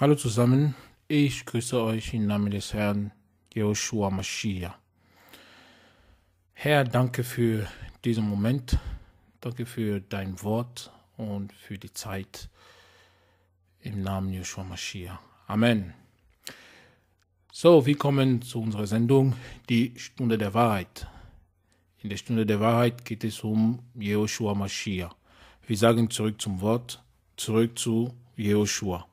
Hallo zusammen, ich grüße euch im Namen des Herrn Joshua Mashiach. Herr, danke für diesen Moment, danke für dein Wort und für die Zeit im Namen Joshua Mashiach. Amen. So, wir kommen zu unserer Sendung, die Stunde der Wahrheit. In der Stunde der Wahrheit geht es um Joshua Mashiach. Wir sagen zurück zum Wort, zurück zu Joshua.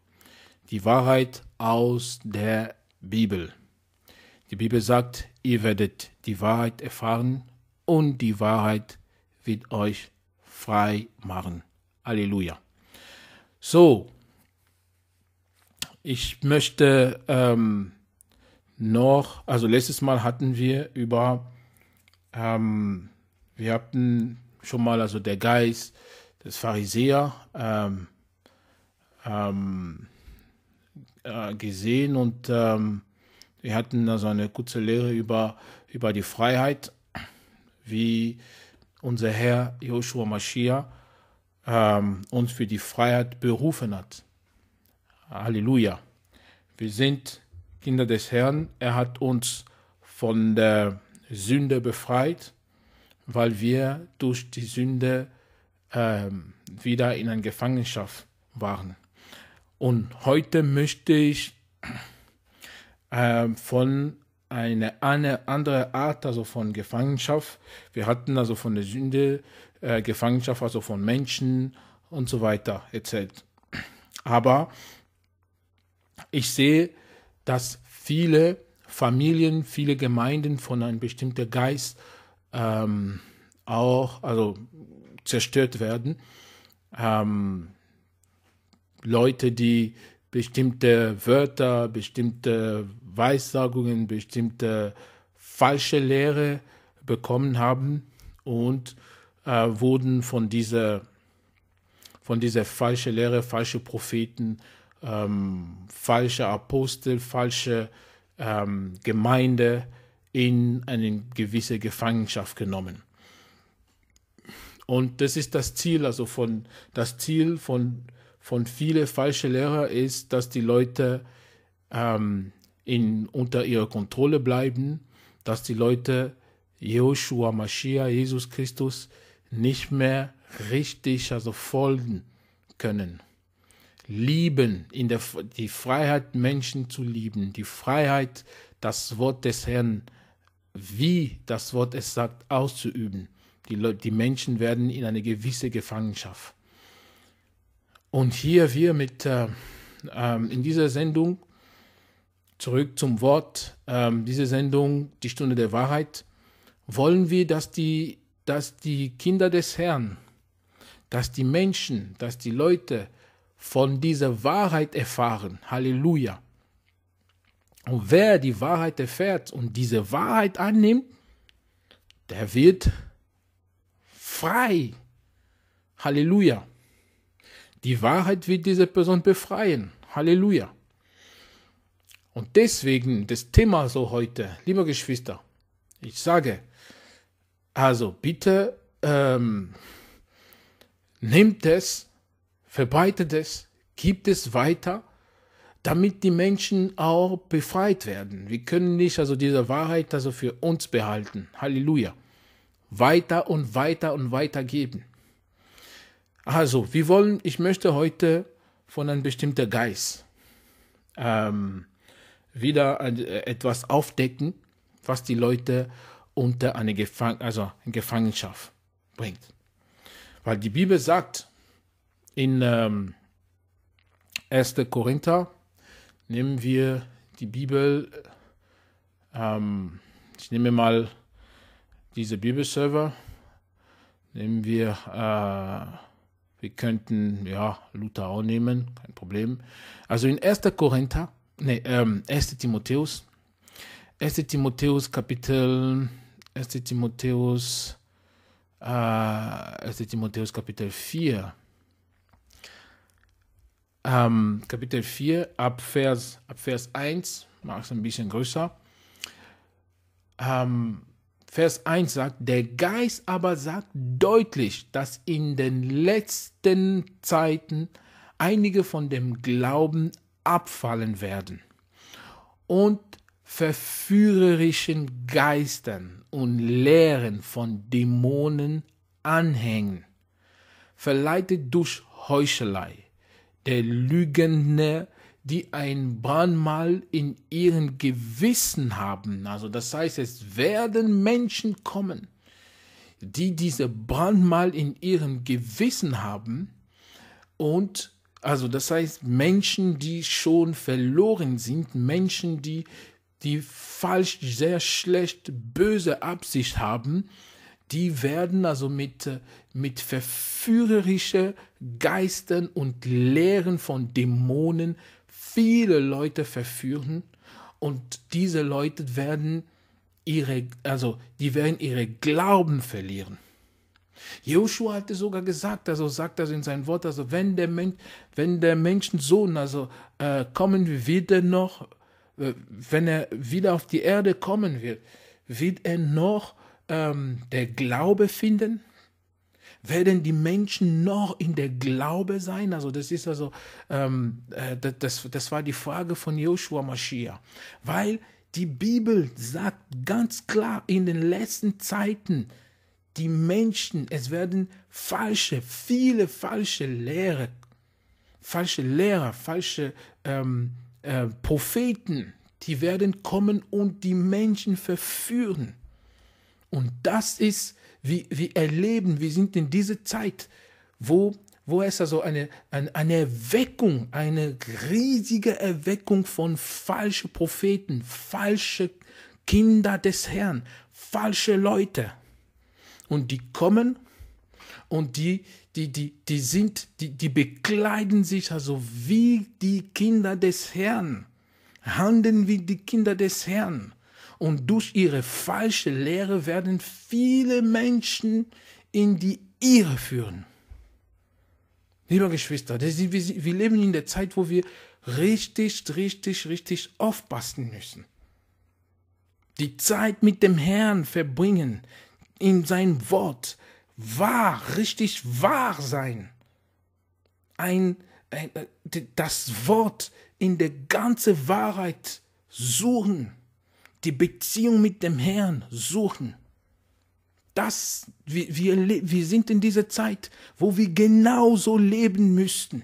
Die Wahrheit aus der Bibel. Die Bibel sagt, ihr werdet die Wahrheit erfahren und die Wahrheit wird euch frei machen. Halleluja. So, ich möchte ähm, noch, also letztes Mal hatten wir über, ähm, wir hatten schon mal also der Geist des Pharisäer, ähm, ähm äh, gesehen und ähm, wir hatten da so eine kurze Lehre über, über die Freiheit, wie unser Herr Joshua Mashiach ähm, uns für die Freiheit berufen hat. Halleluja. Wir sind Kinder des Herrn. Er hat uns von der Sünde befreit, weil wir durch die Sünde ähm, wieder in einer Gefangenschaft waren. Und heute möchte ich äh, von einer eine andere Art, also von Gefangenschaft, wir hatten also von der Sünde, äh, Gefangenschaft, also von Menschen und so weiter erzählt. Aber ich sehe, dass viele Familien, viele Gemeinden von einem bestimmten Geist ähm, auch also zerstört werden. Ähm, Leute, die bestimmte Wörter, bestimmte Weissagungen, bestimmte falsche Lehre bekommen haben und äh, wurden von dieser, von dieser falschen Lehre, falsche Propheten, ähm, falsche Apostel, falsche ähm, Gemeinde in eine gewisse Gefangenschaft genommen. Und das ist das Ziel, also von das Ziel von von vielen falschen Lehrern ist, dass die Leute ähm, in, unter ihrer Kontrolle bleiben, dass die Leute Joshua, Mashiach, Jesus Christus nicht mehr richtig also folgen können. Lieben, in der, die Freiheit, Menschen zu lieben, die Freiheit, das Wort des Herrn, wie das Wort es sagt, auszuüben. Die, Leute, die Menschen werden in eine gewisse Gefangenschaft und hier wir mit äh, in dieser Sendung zurück zum Wort, äh, diese Sendung, die Stunde der Wahrheit, wollen wir, dass die, dass die Kinder des Herrn, dass die Menschen, dass die Leute von dieser Wahrheit erfahren. Halleluja. Und wer die Wahrheit erfährt und diese Wahrheit annimmt, der wird frei. Halleluja. Die Wahrheit wird diese Person befreien. Halleluja. Und deswegen das Thema so heute, liebe Geschwister, ich sage, also bitte ähm, nehmt es, verbreitet es, gibt es weiter, damit die Menschen auch befreit werden. Wir können nicht also diese Wahrheit also für uns behalten. Halleluja. Weiter und weiter und weiter geben. Also, wir wollen, ich möchte heute von einem bestimmten Geist ähm, wieder äh, etwas aufdecken, was die Leute unter eine Gefang also in Gefangenschaft bringt. Weil die Bibel sagt in ähm, 1. Korinther, nehmen wir die Bibel, ähm, ich nehme mal diese Bibelserver, nehmen wir äh, wir könnten, ja, Luther auch nehmen, kein Problem. Also in 1. Korinther, nee, ähm, 1. Timotheus, 1. Timotheus Kapitel, 1. Timotheus, äh, 1. Timotheus Kapitel 4, ähm, Kapitel 4, ab Vers, ab Vers 1, mach es ein bisschen größer. Ähm, Vers 1 sagt, der Geist aber sagt deutlich, dass in den letzten Zeiten einige von dem Glauben abfallen werden und verführerischen Geistern und Lehren von Dämonen anhängen, verleitet durch Heuchelei, der Lügner, die ein Brandmal in ihrem Gewissen haben. Also das heißt, es werden Menschen kommen, die diese Brandmal in ihrem Gewissen haben und also das heißt Menschen, die schon verloren sind, Menschen, die die falsch, sehr schlecht, böse Absicht haben, die werden also mit, mit verführerischen Geistern und Lehren von Dämonen viele Leute verführen und diese Leute werden ihre, also die werden ihre Glauben verlieren. Joshua hatte sogar gesagt, also sagt das in seinem Wort, also wenn der, Mensch, wenn der Menschensohn also äh, kommen wir wieder noch, äh, wenn er wieder auf die Erde kommen wird, wird er noch ähm, der Glaube finden? werden die Menschen noch in der Glaube sein? Also das ist also, ähm, äh, das, das war die Frage von Joshua Mashiach, weil die Bibel sagt ganz klar, in den letzten Zeiten, die Menschen, es werden falsche, viele falsche Lehre, falsche Lehrer, falsche ähm, äh, Propheten, die werden kommen und die Menschen verführen. Und das ist wir, wir erleben, wir sind in dieser Zeit, wo, wo es also eine, eine, eine Erweckung, eine riesige Erweckung von falschen Propheten, falsche Kinder des Herrn, falsche Leute. Und die kommen und die, die, die, die sind, die, die bekleiden sich also wie die Kinder des Herrn, handeln wie die Kinder des Herrn. Und durch ihre falsche Lehre werden viele Menschen in die Irre führen. Liebe Geschwister, wir leben in der Zeit, wo wir richtig, richtig, richtig aufpassen müssen. Die Zeit mit dem Herrn verbringen, in sein Wort wahr, richtig wahr sein. Ein, ein äh, das Wort in der ganzen Wahrheit suchen die Beziehung mit dem Herrn suchen. Das, wir, wir, wir sind in dieser Zeit, wo wir genauso leben müssten.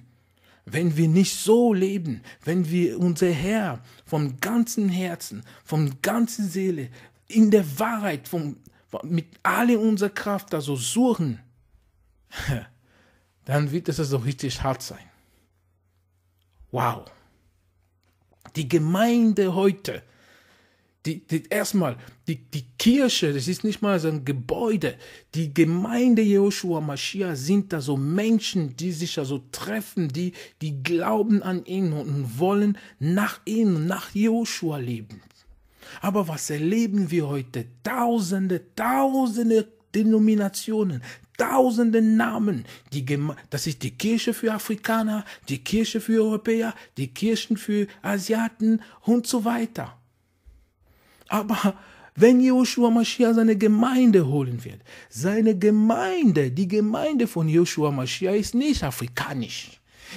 Wenn wir nicht so leben, wenn wir unser Herr vom ganzen Herzen, vom ganzen Seele, in der Wahrheit, vom, mit all unserer Kraft also suchen, dann wird es so also richtig hart sein. Wow. Die Gemeinde heute die, die, erstmal, die, die Kirche, das ist nicht mal so ein Gebäude. Die Gemeinde Joshua Mashiach sind da so Menschen, die sich da so treffen, die, die glauben an ihn und wollen nach ihm, nach Joshua leben. Aber was erleben wir heute? Tausende, tausende Denominationen, tausende Namen. Die Geme das ist die Kirche für Afrikaner, die Kirche für Europäer, die Kirchen für Asiaten und so weiter. Aber wenn Joshua Mashiach seine Gemeinde holen wird, seine Gemeinde, die Gemeinde von Joshua Mashiach ist nicht afrikanisch.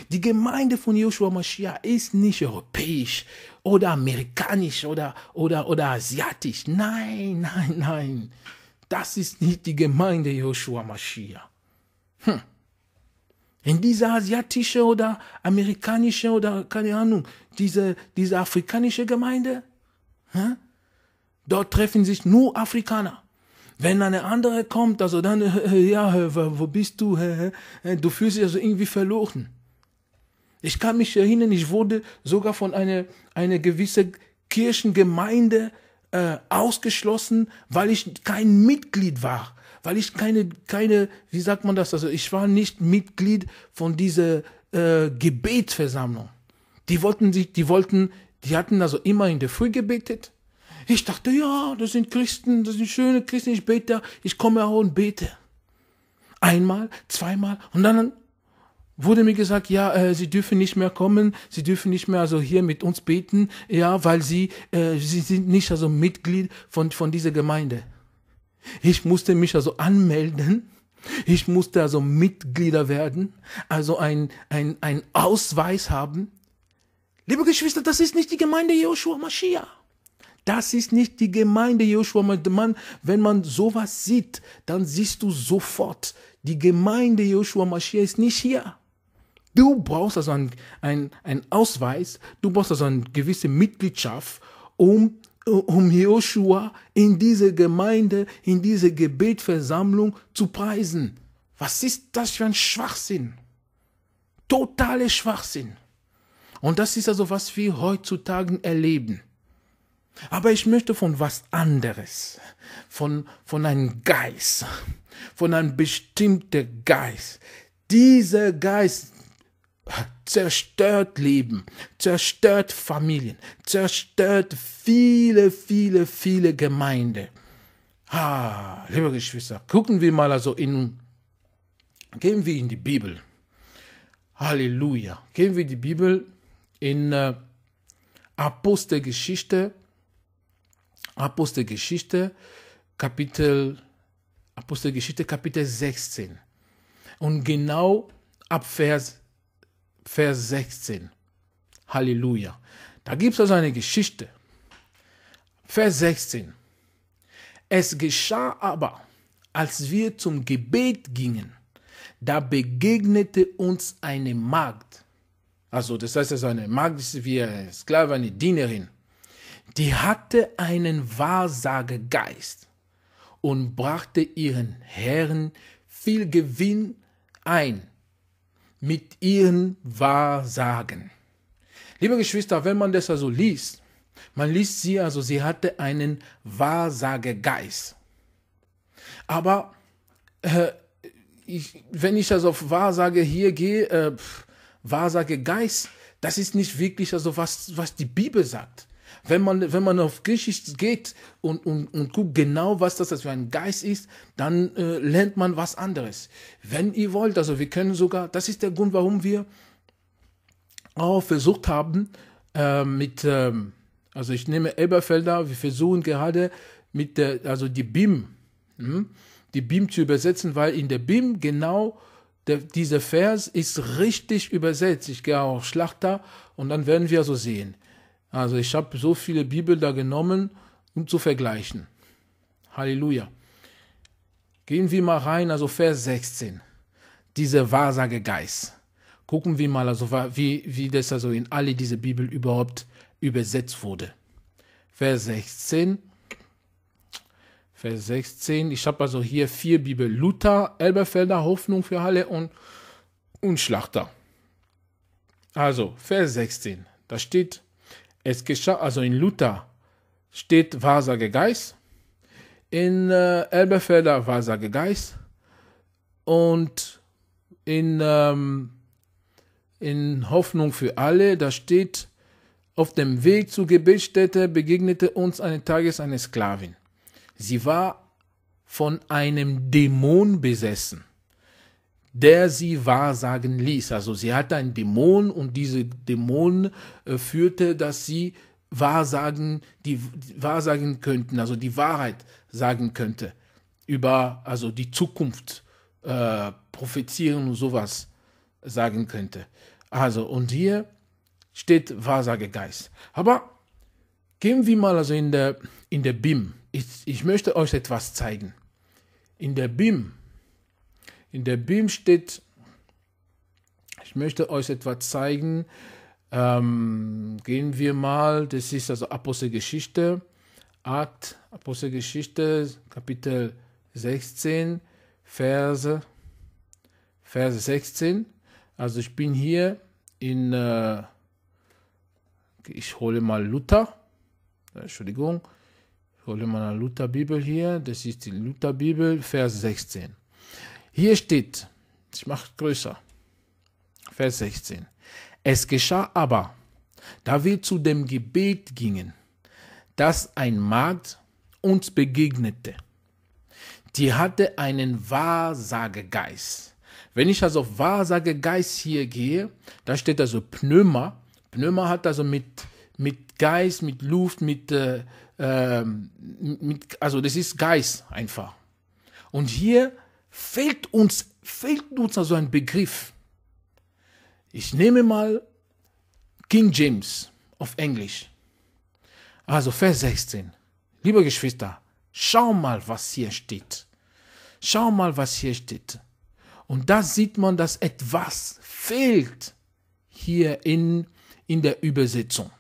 Die Gemeinde von Joshua Mashiach ist nicht europäisch oder amerikanisch oder, oder, oder asiatisch. Nein, nein, nein. Das ist nicht die Gemeinde Joshua Mashiach. Hm. In dieser asiatische oder amerikanische oder keine Ahnung, diese, diese afrikanische Gemeinde, hm? Dort treffen sich nur Afrikaner. Wenn eine andere kommt, also dann, ja, wo bist du? Äh, du fühlst dich also irgendwie verloren. Ich kann mich erinnern, ich wurde sogar von einer, einer gewissen Kirchengemeinde äh, ausgeschlossen, weil ich kein Mitglied war. Weil ich keine, keine, wie sagt man das? Also ich war nicht Mitglied von dieser äh, Gebetsversammlung. Die wollten sich, die wollten, die hatten also immer in der Früh gebetet ich dachte, ja, das sind Christen, das sind schöne Christen, ich bete, ich komme auch und bete. Einmal, zweimal und dann wurde mir gesagt, ja, äh, sie dürfen nicht mehr kommen, sie dürfen nicht mehr also hier mit uns beten, ja, weil sie, äh, sie sind nicht also Mitglied von, von dieser Gemeinde. Ich musste mich also anmelden. Ich musste also Mitglieder werden, also ein, ein, ein Ausweis haben. Liebe Geschwister, das ist nicht die Gemeinde Joshua Mashiach. Das ist nicht die Gemeinde Joshua. Mann, wenn man sowas sieht, dann siehst du sofort, die Gemeinde Joshua Mashiach ist nicht hier. Du brauchst also einen, einen, einen Ausweis, du brauchst also eine gewisse Mitgliedschaft, um, um Joshua in diese Gemeinde, in diese Gebetversammlung zu preisen. Was ist das für ein Schwachsinn? Totale Schwachsinn. Und das ist also, was wir heutzutage erleben. Aber ich möchte von was anderes, von, von einem Geist, von einem bestimmten Geist. Dieser Geist zerstört Leben, zerstört Familien, zerstört viele, viele, viele Gemeinde. Ah, liebe Geschwister, gucken wir mal also in, gehen wir in die Bibel. Halleluja. Gehen wir in die Bibel in äh, Apostelgeschichte Apostelgeschichte, Kapitel, Apostelgeschichte, Kapitel 16. Und genau ab Vers, Vers 16. Halleluja. Da gibt es also eine Geschichte. Vers 16. Es geschah aber, als wir zum Gebet gingen, da begegnete uns eine Magd. Also das heißt also eine Magd ist wie eine Sklave, eine Dienerin die hatte einen Wahrsagegeist und brachte ihren Herren viel Gewinn ein mit ihren Wahrsagen. Liebe Geschwister, wenn man das also liest, man liest sie also, sie hatte einen Wahrsagegeist. Aber äh, ich, wenn ich also auf Wahrsage hier gehe, äh, Wahrsagegeist, das ist nicht wirklich also was, was die Bibel sagt. Wenn man, wenn man auf Geschichte geht und, und, und guckt genau, was das für ein Geist ist, dann äh, lernt man was anderes. Wenn ihr wollt, also wir können sogar, das ist der Grund, warum wir auch versucht haben, äh, mit, äh, also ich nehme Eberfelder, wir versuchen gerade mit der, also die BIM, mh, hm, die BIM zu übersetzen, weil in der BIM genau der, dieser Vers ist richtig übersetzt. Ich gehe auch Schlachter und dann werden wir so also sehen. Also ich habe so viele Bibelbilder genommen, um zu vergleichen. Halleluja. Gehen wir mal rein, also Vers 16. Dieser Wahrsagegeist. Gucken wir mal, also wie, wie das also in alle diese Bibel überhaupt übersetzt wurde. Vers 16. Vers 16. Ich habe also hier vier Bibel. Luther, Elberfelder, Hoffnung für Halle und, und Schlachter. Also, Vers 16. Da steht, es geschah, also in Luther steht Wahrsagegeist, in äh, Elberfelder Wahrsagegeist und in, ähm, in Hoffnung für alle, da steht, auf dem Weg zur Gebetsstätte begegnete uns eines Tages eine Sklavin. Sie war von einem Dämon besessen der sie wahrsagen ließ. Also sie hatte einen Dämon und diese Dämon äh, führte, dass sie wahrsagen, die, die wahrsagen könnten, also die Wahrheit sagen könnte über also die Zukunft äh, prophezieren und sowas sagen könnte. Also und hier steht Wahrsagegeist. Aber gehen wir mal also in der in der BIM. Ich, ich möchte euch etwas zeigen. In der BIM in der Bim steht, Ich möchte euch etwas zeigen. Ähm, gehen wir mal, das ist also Apostelgeschichte, Akt, Apostelgeschichte, Kapitel 16, Verse, Verse 16. Also ich bin hier in, äh, ich hole mal Luther, Entschuldigung, ich hole mal eine Lutherbibel hier, das ist die Lutherbibel, Vers 16. Hier steht, ich mache größer, Vers 16. Es geschah aber, da wir zu dem Gebet gingen, dass ein Magd uns begegnete. Die hatte einen Wahrsagegeist. Wenn ich also auf Wahrsagegeist hier gehe, da steht also Pneuma. Pneuma hat also mit, mit Geist, mit Luft, mit, äh, ähm, mit, also das ist Geist einfach. Und hier fehlt uns, fehlt uns also ein Begriff. Ich nehme mal King James auf Englisch. Also Vers 16. Liebe Geschwister, schau mal, was hier steht. Schau mal, was hier steht. Und da sieht man, dass etwas fehlt hier in, in der Übersetzung.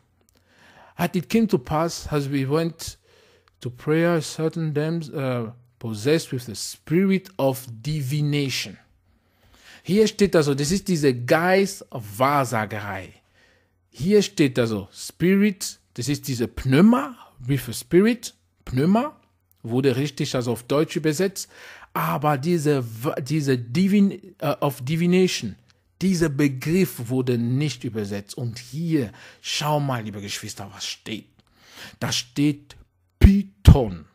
As it came to pass, as we went to prayer, certain them, uh, possessed with the spirit of divination. Hier steht also, das ist dieser Geist auf Wahrsagerei. Hier steht also Spirit, das ist diese Pneuma, with für Spirit, Pneuma, wurde richtig also auf Deutsch übersetzt, aber diese, diese Divin, äh, auf Divination, dieser Begriff wurde nicht übersetzt. Und hier, schau mal, liebe Geschwister, was steht. Da steht Python.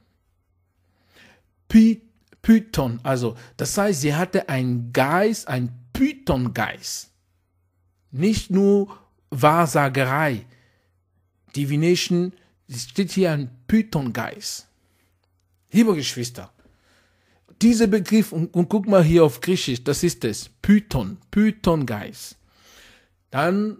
Python. Also, das heißt, sie hatte einen Geist, einen Python-Geist. Nicht nur Wahrsagerei. Divination, es steht hier ein Python-Geist. Liebe Geschwister, dieser Begriff, und, und, guck mal hier auf Griechisch, das ist es, Python, Python-Geist. Dann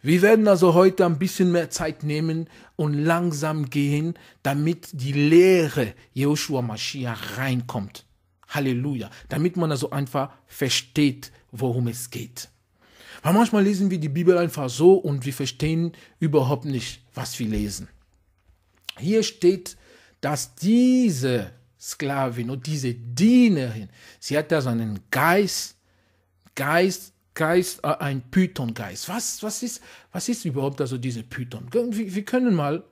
wir werden also heute ein bisschen mehr Zeit nehmen und langsam gehen, damit die Lehre Joshua Mashiach reinkommt. Halleluja. Damit man also einfach versteht, worum es geht. Weil manchmal lesen wir die Bibel einfach so und wir verstehen überhaupt nicht, was wir lesen. Hier steht, dass diese Sklavin und diese Dienerin, sie hat also einen Geist, Geist Geist, äh, ein Python-Geist. Was, was, ist, was ist überhaupt also diese Python? Wir, wir können mal,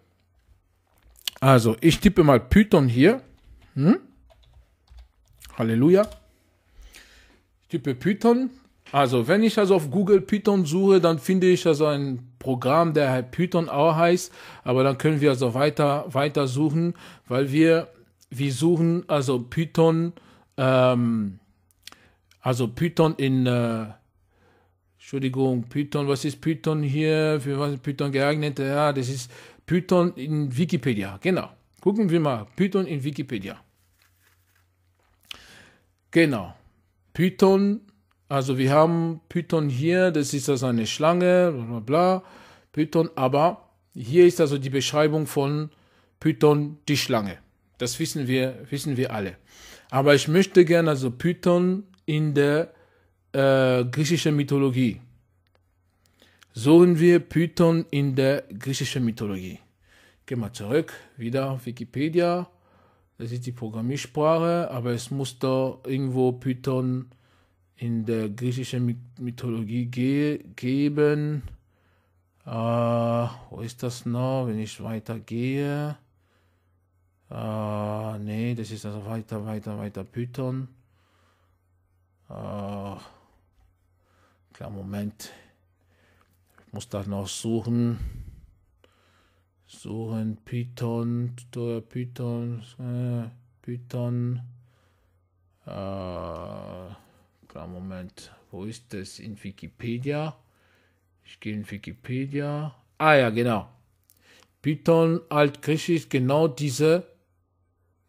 also ich tippe mal Python hier. Hm? Halleluja. Ich tippe Python. Also wenn ich also auf Google Python suche, dann finde ich also ein Programm, der Python auch heißt. Aber dann können wir also weiter, weiter suchen, weil wir, wir suchen also Python, ähm, also Python in, äh, Entschuldigung, Python, was ist Python hier? Für was ist Python geeignet? Ja, das ist Python in Wikipedia. Genau. Gucken wir mal. Python in Wikipedia. Genau. Python, also wir haben Python hier, das ist also eine Schlange, bla bla bla. Python, aber hier ist also die Beschreibung von Python die Schlange. Das wissen wir, wissen wir alle. Aber ich möchte gerne also Python in der äh, griechische Mythologie. Suchen wir Python in der griechischen Mythologie. Gehen wir zurück, wieder auf Wikipedia. Das ist die Programmiersprache, aber es muss da irgendwo Python in der griechischen Mythologie ge geben. Äh, wo ist das noch, wenn ich weitergehe? Äh, ah, nee, das ist also weiter, weiter, weiter Python. Äh, Klar, Moment. Ich muss da noch suchen. Suchen Python, Tutorial Python, äh, Python. Äh, klar, Moment. Wo ist das? In Wikipedia. Ich gehe in Wikipedia. Ah ja, genau. Python altgriechisch, genau diese.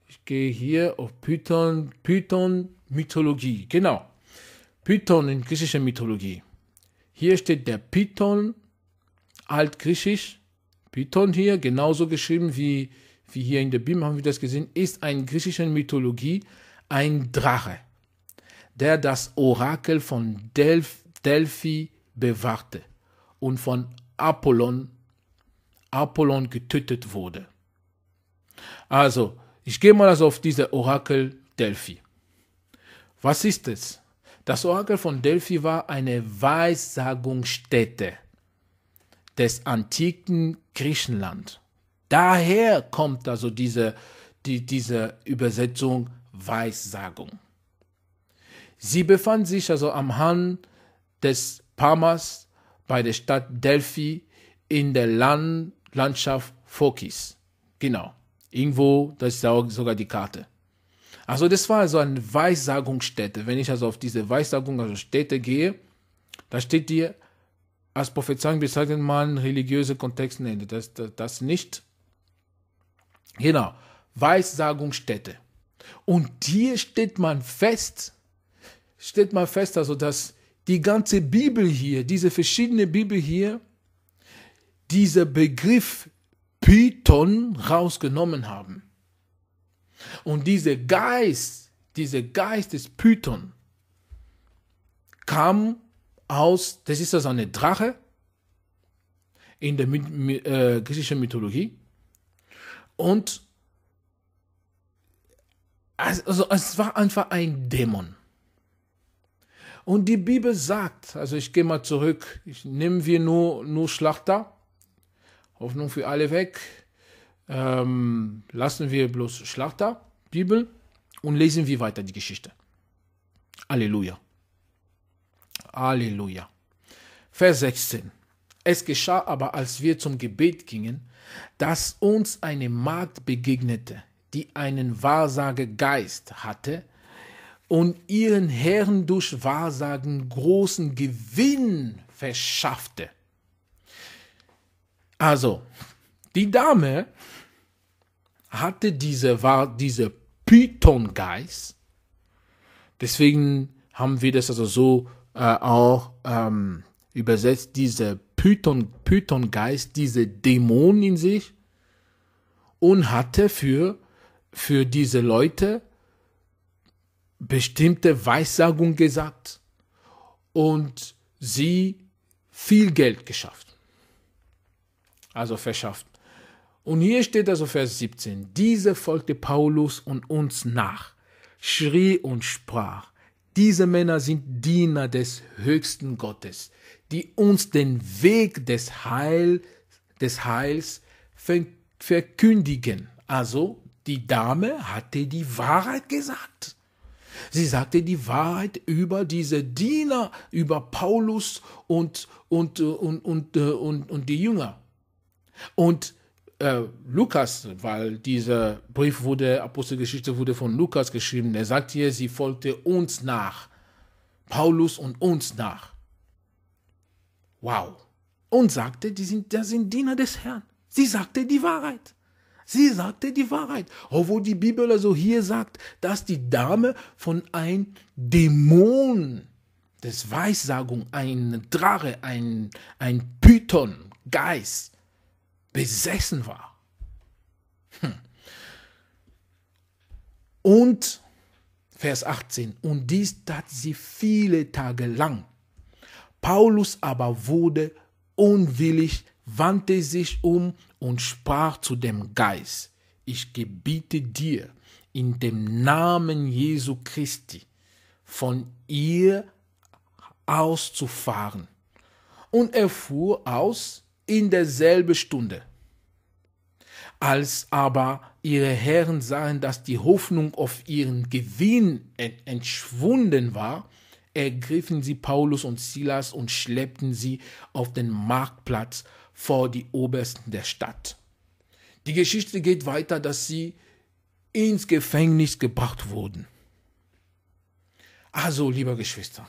Ich gehe hier auf Python, Python Mythologie, genau. Python in griechischer Mythologie. Hier steht der Python, altgriechisch, Python hier, genauso geschrieben wie, wie hier in der Bibel haben wir das gesehen, ist in griechischer Mythologie ein Drache, der das Orakel von Delph, Delphi bewahrte und von Apollon, Apollon getötet wurde. Also, ich gehe mal also auf diese Orakel Delphi. Was ist es? Das Orakel von Delphi war eine Weissagungsstätte des antiken Griechenland. Daher kommt also diese, die, diese Übersetzung Weissagung. Sie befand sich also am Hang des Parmas bei der Stadt Delphi in der Land, Landschaft Phokis. Genau. Irgendwo, das ist sogar die Karte. Also das war so eine Weissagungsstätte. Wenn ich also auf diese Weissagung, also Städte gehe, da steht dir, als Prophezeiung bezeichnet man religiöse Kontexte, nee, das, das, das nicht. Genau, Weissagungsstätte. Und hier steht man fest, steht man fest, also dass die ganze Bibel hier, diese verschiedene Bibel hier, dieser Begriff Python rausgenommen haben. Und dieser Geist, dieser Geist des Python kam aus, das ist also eine Drache in der äh, griechischen Mythologie. Und also es war einfach ein Dämon. Und die Bibel sagt, also ich gehe mal zurück, ich nehme wir nur, nur Schlachter, Hoffnung für alle weg, ähm, lassen wir bloß Schlachter, Bibel und lesen wir weiter die Geschichte. Halleluja. Halleluja. Vers 16. Es geschah aber, als wir zum Gebet gingen, dass uns eine Magd begegnete, die einen Wahrsagegeist hatte und ihren Herren durch Wahrsagen großen Gewinn verschaffte. Also, die Dame hatte diese, war dieser Python-Geist. Deswegen haben wir das also so äh, auch ähm, übersetzt, dieser Python, python diese Dämon in sich und hatte für, für diese Leute bestimmte Weissagung gesagt und sie viel Geld geschafft. Also verschafft. Und hier steht also Vers 17. Diese folgte Paulus und uns nach, schrie und sprach. Diese Männer sind Diener des höchsten Gottes, die uns den Weg des, Heil, des Heils verkündigen. Also, die Dame hatte die Wahrheit gesagt. Sie sagte die Wahrheit über diese Diener, über Paulus und, und, äh, und, und, und, äh, und, und die Jünger. Und äh, Lukas, weil dieser Brief wurde, Apostelgeschichte wurde von Lukas geschrieben. Er sagt hier, sie folgte uns nach. Paulus und uns nach. Wow. Und sagte, die sind, das sind Diener des Herrn. Sie sagte die Wahrheit. Sie sagte die Wahrheit. Obwohl die Bibel also hier sagt, dass die Dame von einem Dämon des Weissagung, ein Drache, ein, ein Python, Geist, besessen war. Hm. Und Vers 18, und dies tat sie viele Tage lang. Paulus aber wurde unwillig, wandte sich um und sprach zu dem Geist, ich gebiete dir in dem Namen Jesu Christi, von ihr auszufahren. Und er fuhr aus in derselben Stunde. Als aber ihre Herren sahen, dass die Hoffnung auf ihren Gewinn entschwunden war, ergriffen sie Paulus und Silas und schleppten sie auf den Marktplatz vor die Obersten der Stadt. Die Geschichte geht weiter, dass sie ins Gefängnis gebracht wurden. Also, liebe Geschwister,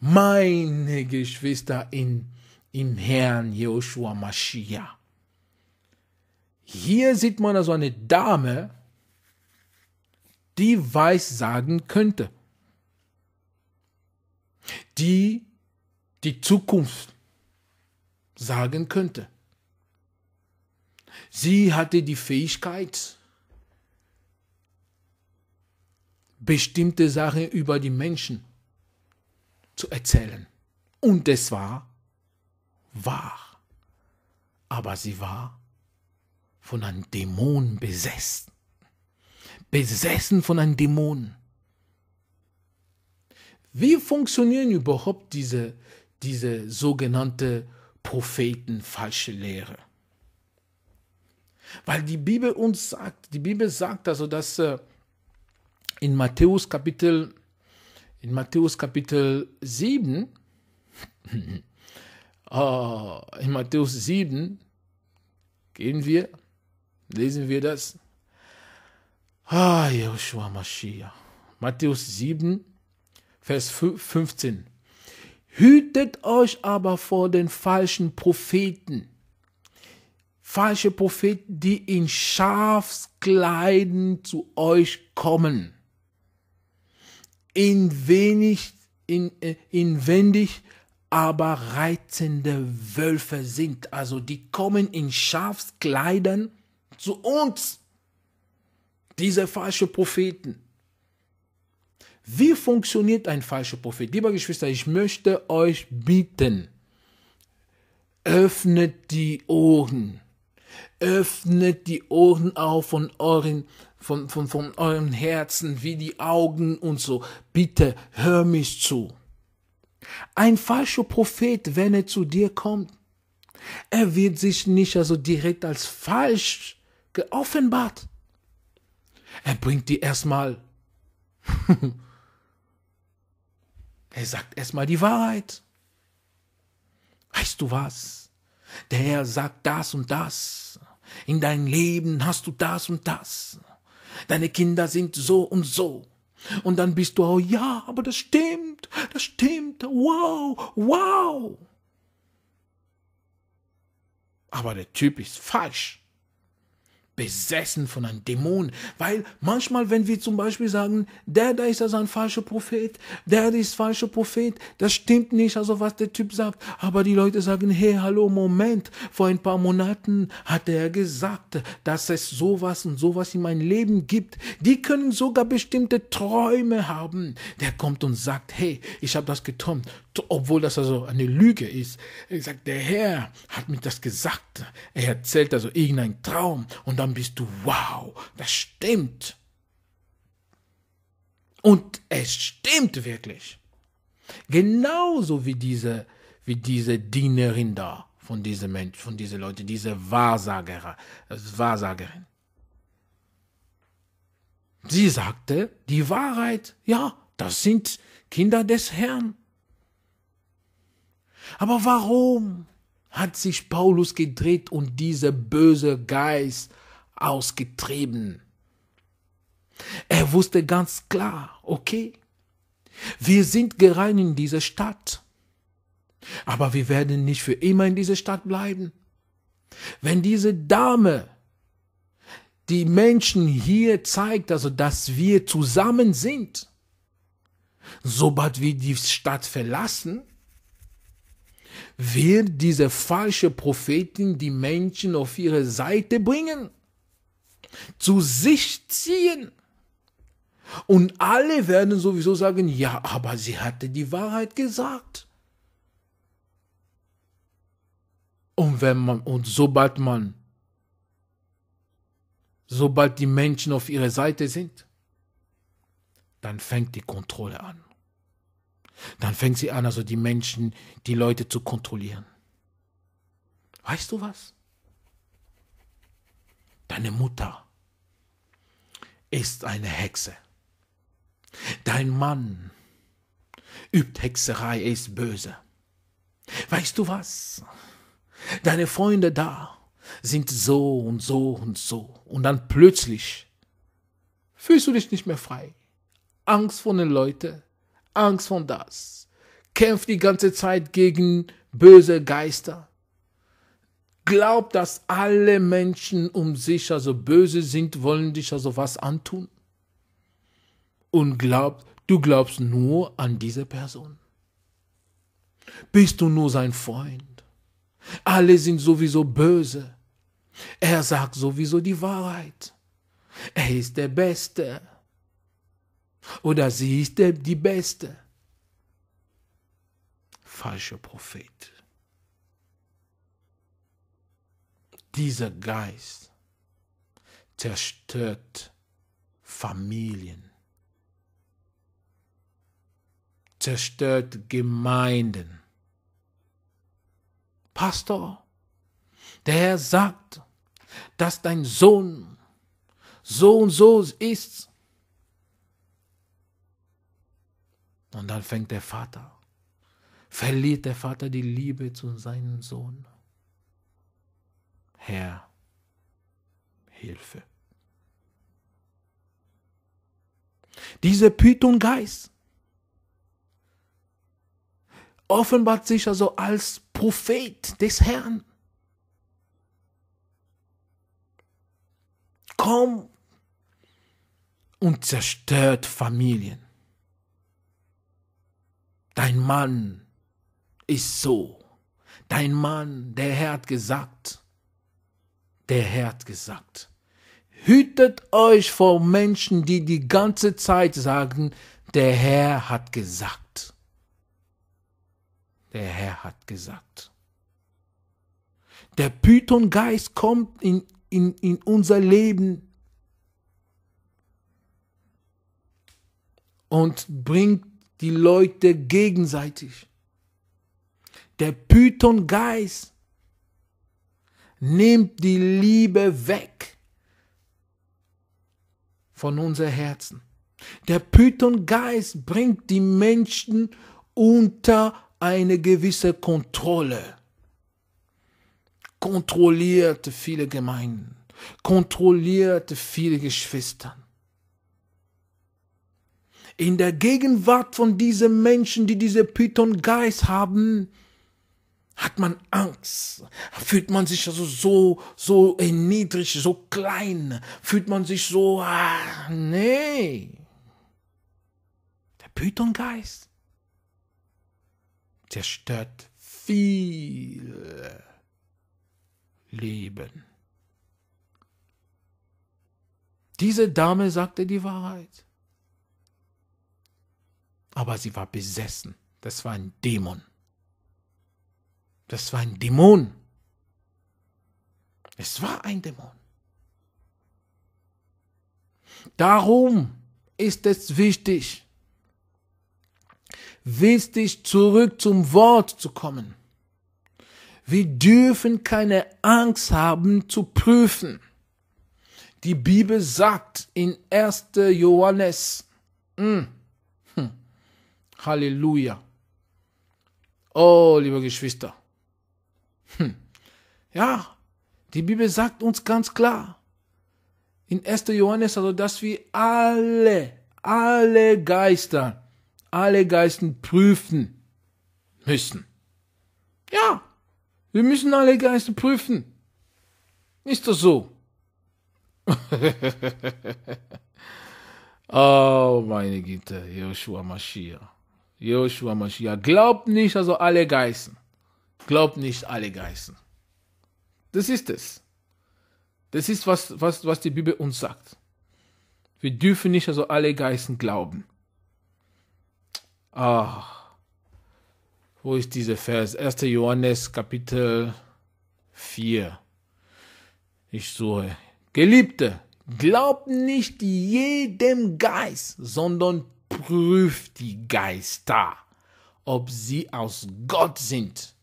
meine Geschwister in im Herrn Joshua Mashiach. Hier sieht man also eine Dame, die weiß sagen könnte, die die Zukunft sagen könnte. Sie hatte die Fähigkeit, bestimmte Sachen über die Menschen zu erzählen. Und es war wahr, aber sie war von einem Dämon besessen. Besessen von einem Dämon. Wie funktionieren überhaupt diese, diese sogenannte Propheten falsche Lehre? Weil die Bibel uns sagt, die Bibel sagt also, dass äh, in Matthäus Kapitel, in Matthäus Kapitel 7, Ah, in Matthäus 7 gehen wir, lesen wir das. Ah, Joshua Mashiach. Matthäus 7, Vers 15. Hütet euch aber vor den falschen Propheten. Falsche Propheten, die in Schafskleiden zu euch kommen. In wenig, in, äh, inwendig aber reizende Wölfe sind. Also die kommen in Schafskleidern zu uns. Diese falschen Propheten. Wie funktioniert ein falscher Prophet? Lieber Geschwister, ich möchte euch bitten, öffnet die Ohren. Öffnet die Ohren auch von euren, von, von, von euren Herzen, wie die Augen und so. Bitte hör mich zu. Ein falscher Prophet, wenn er zu dir kommt, er wird sich nicht also direkt als falsch geoffenbart. Er bringt dir erstmal, er sagt erstmal die Wahrheit. Weißt du was? Der Herr sagt das und das. In deinem Leben hast du das und das. Deine Kinder sind so und so. Und dann bist du auch, ja, aber das stimmt, das stimmt, wow, wow. Aber der Typ ist falsch besessen von einem Dämon. Weil manchmal, wenn wir zum Beispiel sagen, der da ist also ein falscher Prophet, der ist falscher Prophet, das stimmt nicht, also was der Typ sagt. Aber die Leute sagen, hey, hallo, Moment, vor ein paar Monaten hat er gesagt, dass es sowas und sowas in meinem Leben gibt. Die können sogar bestimmte Träume haben. Der kommt und sagt, hey, ich habe das geträumt, obwohl das also eine Lüge ist. Er sagt, der Herr hat mir das gesagt. Er erzählt also irgendeinen Traum und dann dann bist du, wow, das stimmt. Und es stimmt wirklich. Genauso wie diese, wie diese Dienerin da von diesen Menschen, von diesen Leuten, diese Wahrsagerin, Wahrsagerin. Sie sagte die Wahrheit, ja, das sind Kinder des Herrn. Aber warum hat sich Paulus gedreht und dieser böse Geist ausgetrieben. Er wusste ganz klar, okay, wir sind gerein in dieser Stadt, aber wir werden nicht für immer in dieser Stadt bleiben. Wenn diese Dame die Menschen hier zeigt, also dass wir zusammen sind, sobald wir die Stadt verlassen, wird diese falsche Prophetin die Menschen auf ihre Seite bringen zu sich ziehen. Und alle werden sowieso sagen, ja, aber sie hatte die Wahrheit gesagt. Und wenn man, und sobald man, sobald die Menschen auf ihrer Seite sind, dann fängt die Kontrolle an. Dann fängt sie an, also die Menschen, die Leute zu kontrollieren. Weißt du was? Deine Mutter ist eine Hexe. Dein Mann übt Hexerei, er ist böse. Weißt du was? Deine Freunde da sind so und so und so. Und dann plötzlich fühlst du dich nicht mehr frei. Angst vor den Leuten, Angst vor das. Kämpf die ganze Zeit gegen böse Geister glaubt, dass alle Menschen um sich also böse sind, wollen dich also was antun. Und glaubt, du glaubst nur an diese Person. Bist du nur sein Freund? Alle sind sowieso böse. Er sagt sowieso die Wahrheit. Er ist der Beste. Oder sie ist der, die Beste. Falscher Prophet. Dieser Geist zerstört Familien, zerstört Gemeinden. Pastor, der Herr sagt, dass dein Sohn so und so ist. Und dann fängt der Vater, verliert der Vater die Liebe zu seinem Sohn. Herr, Hilfe. Dieser Python-Geist offenbart sich also als Prophet des Herrn. Komm und zerstört Familien. Dein Mann ist so. Dein Mann, der Herr hat gesagt, der Herr hat gesagt. Hütet euch vor Menschen, die die ganze Zeit sagen, der Herr hat gesagt. Der Herr hat gesagt. Der Pythongeist kommt in, in, in unser Leben und bringt die Leute gegenseitig. Der Pythongeist nimmt die Liebe weg von unser Herzen. Der Python-Geist bringt die Menschen unter eine gewisse Kontrolle. Kontrolliert viele Gemeinden, kontrolliert viele Geschwister. In der Gegenwart von diesen Menschen, die diese Python-Geist haben, hat man Angst, fühlt man sich also so, so niedrig, so klein, fühlt man sich so, ach nee. Der Pythongeist zerstört viel Leben. Diese Dame sagte die Wahrheit. Aber sie war besessen. Das war ein Dämon. Das war ein Dämon. Es war ein Dämon. Darum ist es wichtig, wichtig zurück zum Wort zu kommen. Wir dürfen keine Angst haben zu prüfen. Die Bibel sagt in 1. Johannes, mm, hm, Halleluja. Oh, liebe Geschwister, hm. Ja, die Bibel sagt uns ganz klar, in 1. Johannes, also, dass wir alle, alle Geister, alle Geister prüfen müssen. Ja, wir müssen alle Geister prüfen. Ist das so? oh, meine Güte, Joshua Mashiach. Joshua Mashiach. Glaubt nicht, also alle Geister. Glaubt nicht alle Geißen. Das ist es. Das ist, was, was, was die Bibel uns sagt. Wir dürfen nicht also alle Geißen glauben. Ach, wo ist dieser Vers? 1. Johannes Kapitel 4. Ich suche. Geliebte, glaubt nicht jedem Geist, sondern prüft die Geister, ob sie aus Gott sind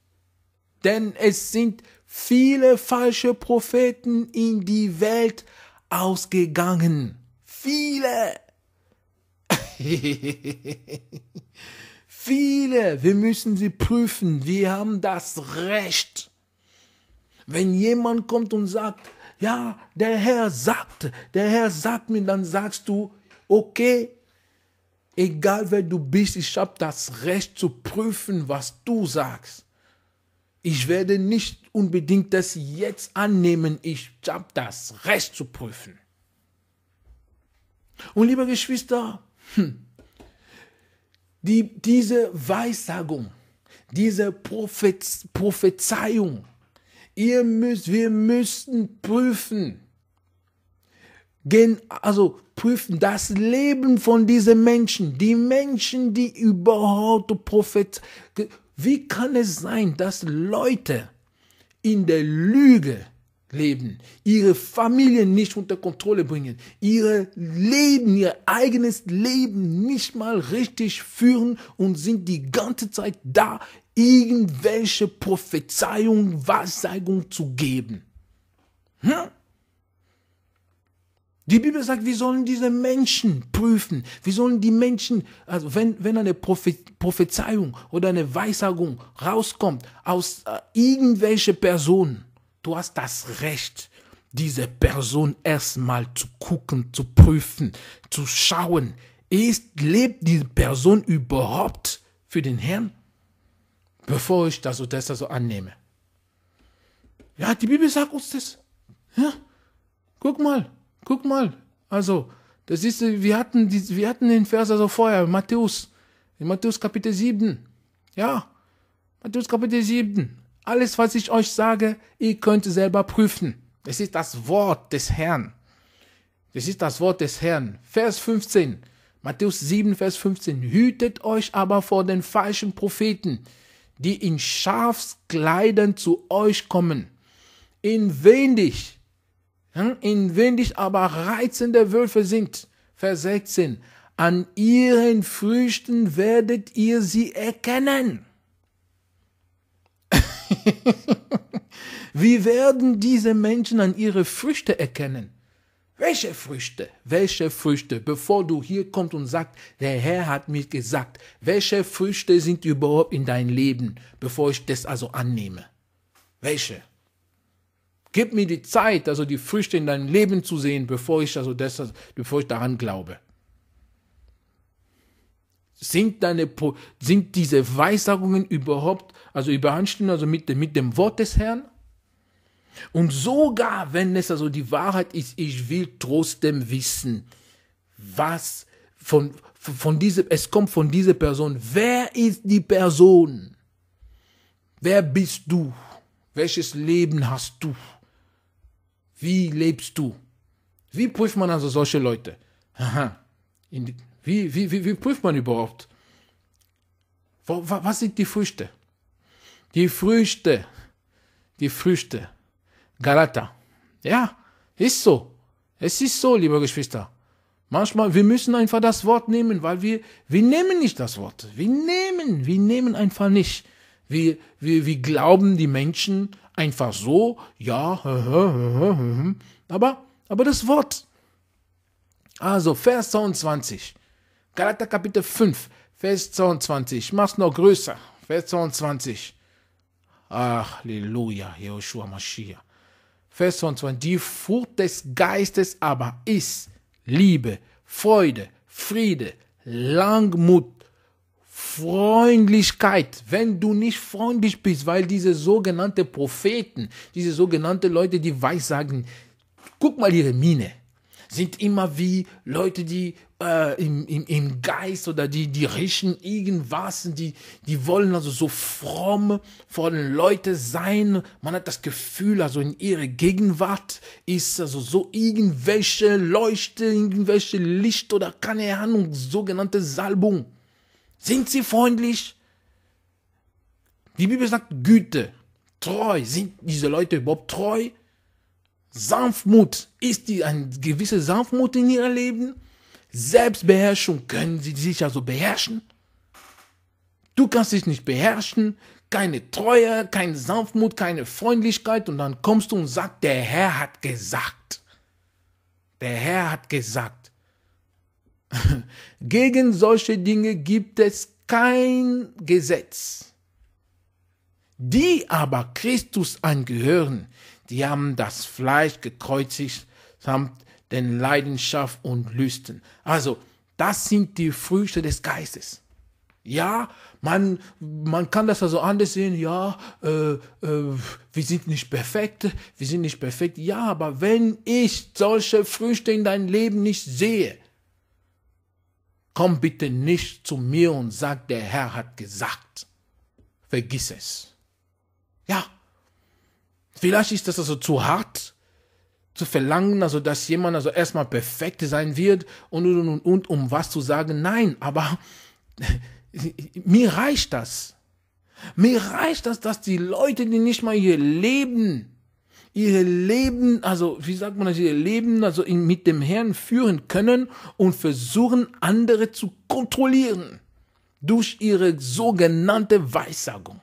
denn es sind viele falsche Propheten in die Welt ausgegangen. Viele. viele. Wir müssen sie prüfen. Wir haben das Recht. Wenn jemand kommt und sagt, ja, der Herr sagt, der Herr sagt mir, dann sagst du, okay, egal wer du bist, ich habe das Recht zu prüfen, was du sagst. Ich werde nicht unbedingt das jetzt annehmen. Ich habe das Recht zu prüfen. Und liebe Geschwister, hm, die, diese Weissagung, diese Prophez Prophezeiung, ihr müsst, wir müssen prüfen. Gen, also prüfen das Leben von diesen Menschen, die Menschen, die überhaupt Prophet, wie kann es sein, dass Leute in der Lüge leben, ihre Familien nicht unter Kontrolle bringen, ihr Leben, ihr eigenes Leben nicht mal richtig führen und sind die ganze Zeit da, irgendwelche Prophezeiung, Wahrsagung zu geben? Hm? Die Bibel sagt, wir sollen diese Menschen prüfen. Wir sollen die Menschen, also wenn, wenn eine Prophe Prophezeiung oder eine Weissagung rauskommt aus äh, irgendwelche Personen, du hast das Recht, diese Person erstmal zu gucken, zu prüfen, zu schauen. Ist, lebt diese Person überhaupt für den Herrn? Bevor ich das oder das also annehme. Ja, die Bibel sagt uns das. Ja, guck mal, Guck mal. Also, das ist, wir hatten, die, wir hatten den Vers also vorher, Matthäus. In Matthäus Kapitel 7. Ja. Matthäus Kapitel 7. Alles, was ich euch sage, ihr könnt selber prüfen. Es ist das Wort des Herrn. Das ist das Wort des Herrn. Vers 15. Matthäus 7, Vers 15. Hütet euch aber vor den falschen Propheten, die in Schafskleidern zu euch kommen. In wenig, hm? inwendig aber reizende Wölfe sind. Vers 16. An ihren Früchten werdet ihr sie erkennen. Wie werden diese Menschen an ihre Früchte erkennen? Welche Früchte? Welche Früchte? Bevor du hier kommst und sagst, der Herr hat mir gesagt, welche Früchte sind überhaupt in dein Leben, bevor ich das also annehme? Welche? Gib mir die Zeit, also die Früchte in deinem Leben zu sehen, bevor ich, also das, bevor ich daran glaube. Sind, deine, sind diese Weissagungen überhaupt, also übereinstimmen, also mit, mit dem Wort des Herrn? Und sogar, wenn es also die Wahrheit ist, ich will trotzdem wissen, was von, von diese, es kommt von dieser Person. Wer ist die Person? Wer bist du? Welches Leben hast du? Wie lebst du? Wie prüft man also solche Leute? Aha. Die, wie, wie, wie, wie prüft man überhaupt? Wo, wa, was sind die Früchte? Die Früchte. Die Früchte. Galata. Ja, ist so. Es ist so, liebe Geschwister. Manchmal, wir müssen einfach das Wort nehmen, weil wir, wir nehmen nicht das Wort. Wir nehmen, wir nehmen einfach nicht. Wir, wir, wir glauben die Menschen einfach so, ja, aber, aber das Wort. Also, Vers 22. Galater Kapitel 5, Vers 22. Mach's noch größer. Vers 22. Ach, Halleluja, Joshua Mashiach. Vers 22. Die Furcht des Geistes aber ist Liebe, Freude, Friede, Langmut, Freundlichkeit. Wenn du nicht freundlich bist, weil diese sogenannten Propheten, diese sogenannten Leute, die weissagen, guck mal ihre Miene, sind immer wie Leute, die äh, im, im, im Geist oder die, die riechen irgendwas, die, die wollen also so fromm von Leute sein. Man hat das Gefühl, also in ihrer Gegenwart ist also so irgendwelche Leuchte, irgendwelche Licht oder keine Ahnung, sogenannte Salbung. Sind sie freundlich? Die Bibel sagt Güte, treu. Sind diese Leute überhaupt treu? Sanftmut. Ist die eine gewisse Sanftmut in ihrem Leben? Selbstbeherrschung. Können sie sich also beherrschen? Du kannst dich nicht beherrschen. Keine Treue, keine Sanftmut, keine Freundlichkeit. Und dann kommst du und sagst, der Herr hat gesagt. Der Herr hat gesagt. Gegen solche Dinge gibt es kein Gesetz. Die aber Christus angehören, die haben das Fleisch gekreuzigt samt den Leidenschaft und Lüsten. Also, das sind die Früchte des Geistes. Ja, man, man kann das also anders sehen. Ja, äh, äh, wir sind nicht perfekt, wir sind nicht perfekt. Ja, aber wenn ich solche Früchte in deinem Leben nicht sehe, Komm bitte nicht zu mir und sag, der Herr hat gesagt. Vergiss es. Ja. Vielleicht ist das also zu hart zu verlangen, also dass jemand also erstmal perfekt sein wird und, und, und, und um was zu sagen. Nein, aber mir reicht das. Mir reicht das, dass die Leute, die nicht mal hier leben, ihre Leben, also wie sagt man das, ihr Leben also in, mit dem Herrn führen können und versuchen, andere zu kontrollieren durch ihre sogenannte Weissagung.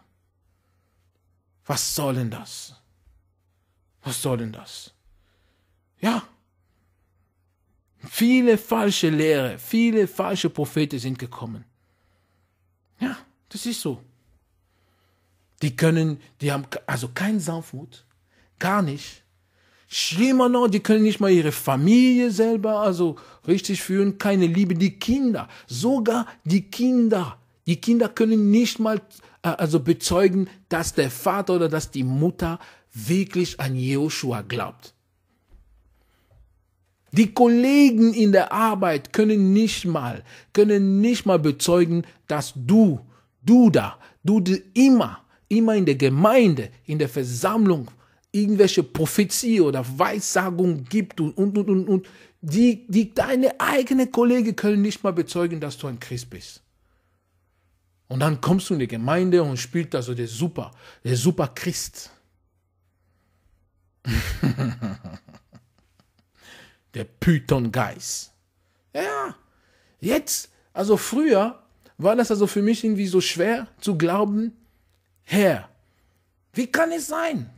Was soll denn das? Was soll denn das? Ja. Viele falsche Lehre, viele falsche Propheten sind gekommen. Ja, das ist so. Die können, die haben also kein Sanftmut, Gar nicht. Schlimmer noch, die können nicht mal ihre Familie selber also richtig führen, keine Liebe. Die Kinder, sogar die Kinder, die Kinder können nicht mal äh, also bezeugen, dass der Vater oder dass die Mutter wirklich an Joshua glaubt. Die Kollegen in der Arbeit können nicht mal, können nicht mal bezeugen, dass du, du da, du die immer, immer in der Gemeinde, in der Versammlung irgendwelche Prophezie oder Weissagung gibt und, und, und, und, und die, die deine eigene Kollegen können nicht mal bezeugen, dass du ein Christ bist. Und dann kommst du in die Gemeinde und spielt da so der Super, der Super Christ. der Python-Geist. Ja, jetzt, also früher war das also für mich irgendwie so schwer zu glauben, Herr, wie kann es sein,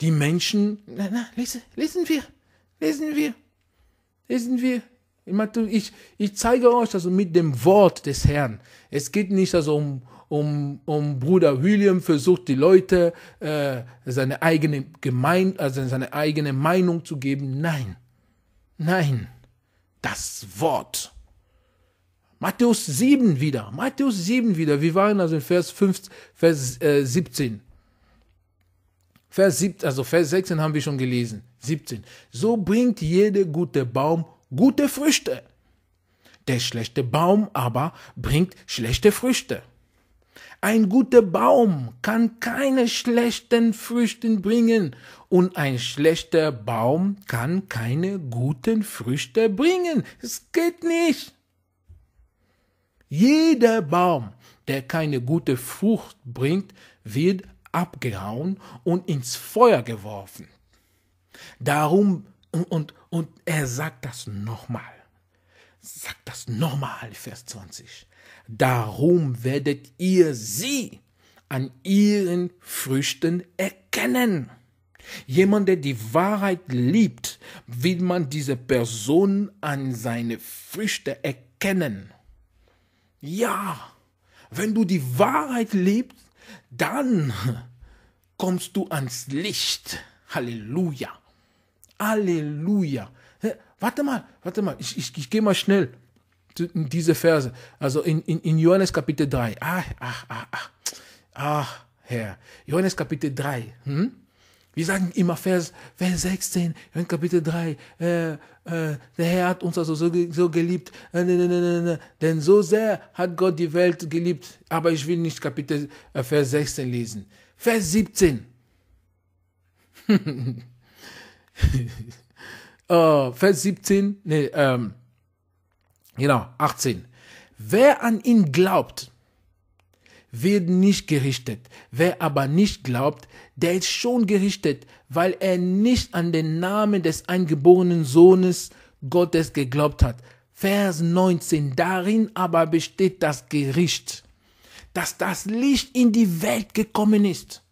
die Menschen, na, na, lesen, lesen wir, lesen wir, lesen wir. Ich, ich zeige euch also mit dem Wort des Herrn. Es geht nicht also um, um, um Bruder William versucht die Leute äh, seine eigene Gemeinde, also seine eigene Meinung zu geben. Nein, nein, das Wort. Matthäus 7 wieder, Matthäus 7 wieder. Wir waren also in Vers 5, Vers äh, 17. Vers 17, also Vers 16 haben wir schon gelesen. 17. So bringt jeder gute Baum gute Früchte. Der schlechte Baum aber bringt schlechte Früchte. Ein guter Baum kann keine schlechten Früchten bringen und ein schlechter Baum kann keine guten Früchte bringen. Es geht nicht. Jeder Baum, der keine gute Frucht bringt, wird abgehauen und ins Feuer geworfen. Darum, und, und, er sagt das nochmal. Sagt das nochmal, Vers 20. Darum werdet ihr sie an ihren Früchten erkennen. Jemand, der die Wahrheit liebt, will man diese Person an seine Früchte erkennen. Ja, wenn du die Wahrheit liebst, dann kommst du ans Licht. Halleluja. Halleluja. Warte mal, warte mal, ich, ich, ich gehe mal schnell. in Diese Verse, also in, in, in Johannes Kapitel 3. Ach, ach, ach, ach. Ach, Herr. Johannes Kapitel 3. Hm? Wir sagen immer Vers, Vers 16, Kapitel 3, äh, äh, der Herr hat uns also so, so geliebt, äh, ne ne, ne, ne, ne, denn so sehr hat Gott die Welt geliebt. Aber ich will nicht Kapitel äh, Vers 16 lesen. Vers 17. oh, Vers 17, nee, ähm, genau, 18. Wer an ihn glaubt, wird nicht gerichtet. Wer aber nicht glaubt, der ist schon gerichtet, weil er nicht an den Namen des eingeborenen Sohnes Gottes geglaubt hat. Vers 19. Darin aber besteht das Gericht, dass das Licht in die Welt gekommen ist.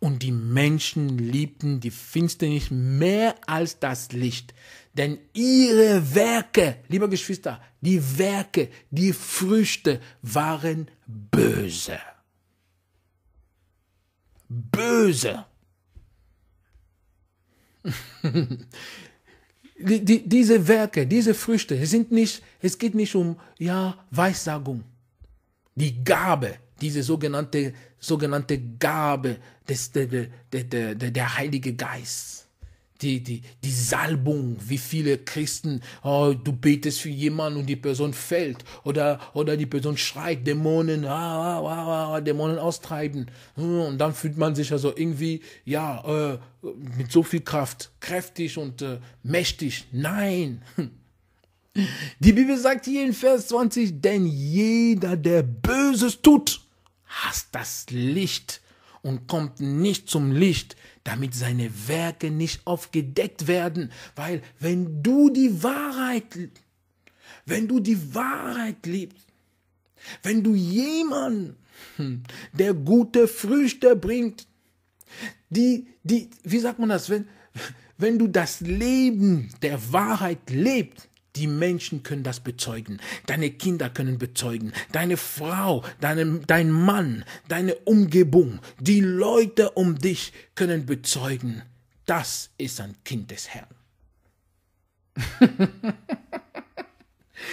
Und die Menschen liebten die Finsternis mehr als das Licht. Denn ihre Werke, liebe Geschwister, die Werke, die Früchte waren böse. Böse. die, die, diese Werke, diese Früchte, es, sind nicht, es geht nicht um ja, Weissagung. Die Gabe, diese sogenannte, sogenannte Gabe des, der, der, der, der, der Heilige Geist die, die, die Salbung, wie viele Christen, oh, du betest für jemanden und die Person fällt oder, oder die Person schreit, Dämonen, ah, ah, ah, Dämonen austreiben. Und dann fühlt man sich also irgendwie, ja, äh, mit so viel Kraft, kräftig und äh, mächtig. Nein. Die Bibel sagt hier in Vers 20, denn jeder, der Böses tut, hasst das Licht und kommt nicht zum Licht, damit seine Werke nicht aufgedeckt werden, weil wenn du die Wahrheit, wenn du die Wahrheit liebst, wenn du jemanden, hm, der gute Früchte bringt, die, die, wie sagt man das, wenn, wenn du das Leben der Wahrheit lebst, die Menschen können das bezeugen. Deine Kinder können bezeugen. Deine Frau, deine, dein Mann, deine Umgebung, die Leute um dich können bezeugen. Das ist ein Kind des Herrn.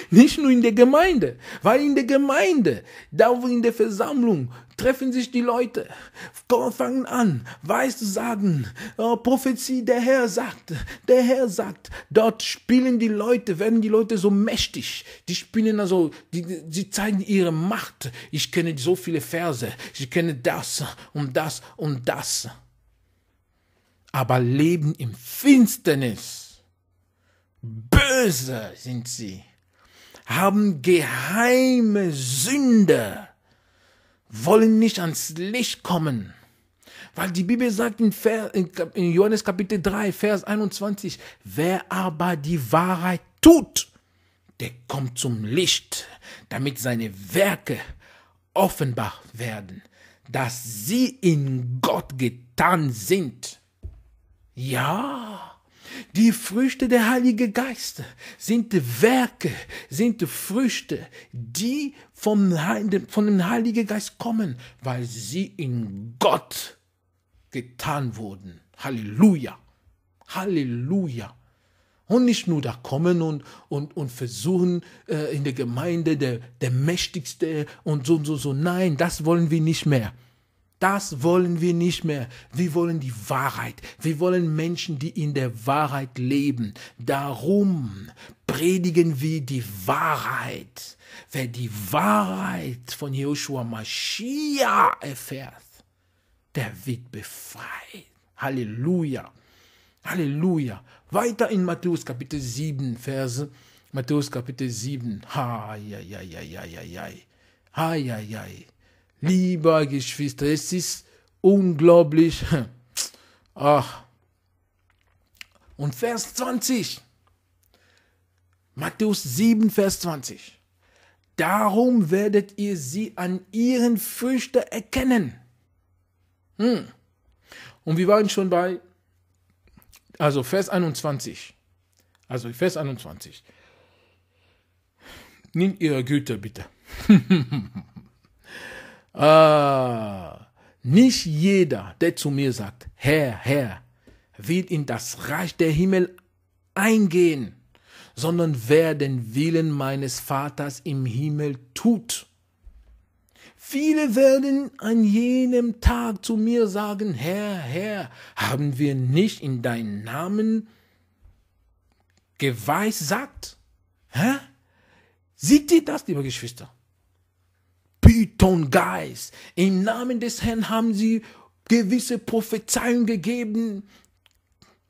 Nicht nur in der Gemeinde, weil in der Gemeinde, da wo in der Versammlung, treffen sich die Leute, fangen an, Weissagen, äh, oh, Prophezie, der Herr sagt, der Herr sagt, dort spielen die Leute, werden die Leute so mächtig, die spielen also, die, die zeigen ihre Macht. Ich kenne so viele Verse, ich kenne das und das und das. Aber leben im Finsternis. Böse sind sie haben geheime Sünde, wollen nicht ans Licht kommen. Weil die Bibel sagt in, Vers, in Johannes Kapitel 3, Vers 21, wer aber die Wahrheit tut, der kommt zum Licht, damit seine Werke offenbar werden, dass sie in Gott getan sind. Ja. Die Früchte der Heilige Geist sind die Werke, sind die Früchte, die vom, von dem Heiligen Geist kommen, weil sie in Gott getan wurden. Halleluja. Halleluja. Und nicht nur da kommen und, und, und versuchen, äh, in der Gemeinde der, der Mächtigste und so und so, so. Nein, das wollen wir nicht mehr. Das wollen wir nicht mehr. Wir wollen die Wahrheit. Wir wollen Menschen, die in der Wahrheit leben. Darum predigen wir die Wahrheit. Wer die Wahrheit von Joshua Mashiach erfährt, der wird befreit. Halleluja. Halleluja. Weiter in Matthäus Kapitel 7, Verse. Matthäus Kapitel 7. Ha, ja, ja, ja, ja, ja, ja. Ha, ja, ja. Lieber Geschwister, es ist unglaublich. Ach. Ah. Und Vers 20. Matthäus 7, Vers 20. Darum werdet ihr sie an ihren Früchten erkennen. Hm. Und wir waren schon bei, also Vers 21. Also Vers 21. Nimm ihre Güter bitte. Ah, nicht jeder, der zu mir sagt, Herr, Herr, wird in das Reich der Himmel eingehen, sondern wer den Willen meines Vaters im Himmel tut. Viele werden an jenem Tag zu mir sagen, Herr, Herr, haben wir nicht in deinem Namen geweissagt? Hä? Sieht ihr das, liebe Geschwister? Python-Geist. Im Namen des Herrn haben sie gewisse Prophezeiungen gegeben,